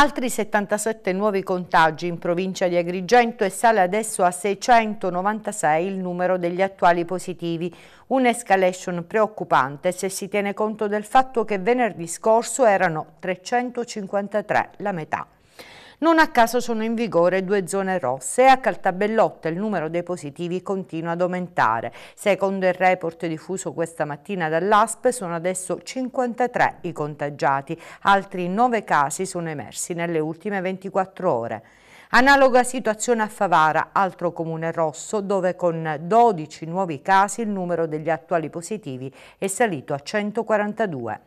Altri 77 nuovi contagi in provincia di Agrigento e sale adesso a 696 il numero degli attuali positivi, un'escalation preoccupante se si tiene conto del fatto che venerdì scorso erano 353, la metà. Non a caso sono in vigore due zone rosse e a Caltabellotta il numero dei positivi continua ad aumentare. Secondo il report diffuso questa mattina dall'ASP sono adesso 53 i contagiati, altri 9 casi sono emersi nelle ultime 24 ore. Analoga situazione a Favara, altro comune rosso, dove con 12 nuovi casi il numero degli attuali positivi è salito a 142.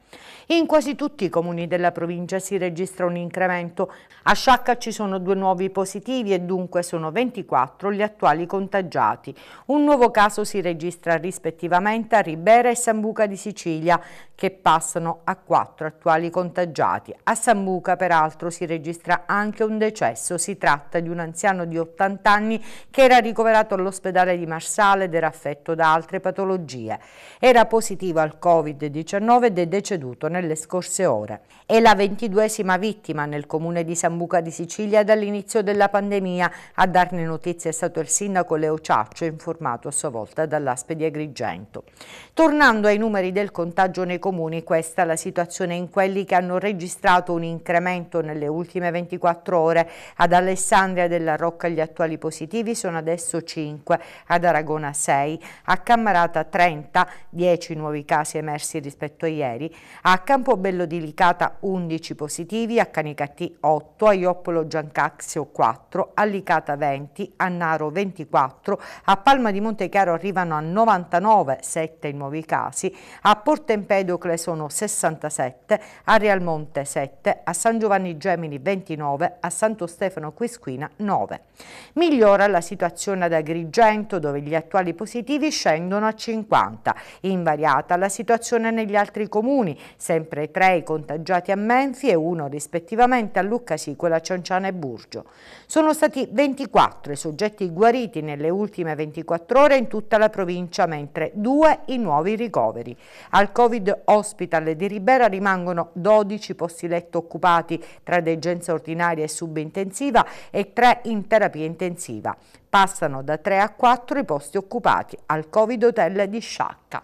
In quasi tutti i comuni della provincia si registra un incremento. A Sciacca ci sono due nuovi positivi e dunque sono 24 gli attuali contagiati. Un nuovo caso si registra rispettivamente a Ribera e Sambuca di Sicilia, che passano a 4 attuali contagiati. A Sambuca, peraltro, si registra anche un decesso. Si tratta tratta di un anziano di 80 anni che era ricoverato all'ospedale di Marsale ed era affetto da altre patologie. Era positivo al Covid-19 ed è deceduto nelle scorse ore. È la ventiduesima vittima nel comune di Sambuca di Sicilia dall'inizio della pandemia. A darne notizia è stato il sindaco Leo Ciaccio, informato a sua volta dall'Aspe di Agrigento. Tornando ai numeri del contagio nei comuni, questa è la situazione in quelli che hanno registrato un incremento nelle ultime 24 ore ad Alessandria Alessandria della Rocca gli attuali positivi sono adesso 5, ad Aragona 6, a Cammarata 30, 10 nuovi casi emersi rispetto a ieri, a Campobello di Licata 11 positivi, a Canicati 8, a Ioppolo Giancaxio 4, a Licata 20, a Naro 24, a Palma di Montechiaro arrivano a 99, 7 i nuovi casi, a Porto Empedocle sono 67, a Realmonte 7, a San Giovanni Gemini 29, a Santo Stefano qui Pesquina 9. Migliora la situazione ad Agrigento dove gli attuali positivi scendono a 50. Invariata la situazione negli altri comuni, sempre 3 i contagiati a Menfi e uno rispettivamente a Lucca Sicola, Cianciana e Burgio. Sono stati 24 i soggetti guariti nelle ultime 24 ore in tutta la provincia, mentre due i nuovi ricoveri. Al Covid Hospital di Ribera rimangono 12 posti letto occupati tra degenza ordinaria e subintensiva e 3 in terapia intensiva. Passano da 3 a 4 i posti occupati al Covid Hotel di Sciacca.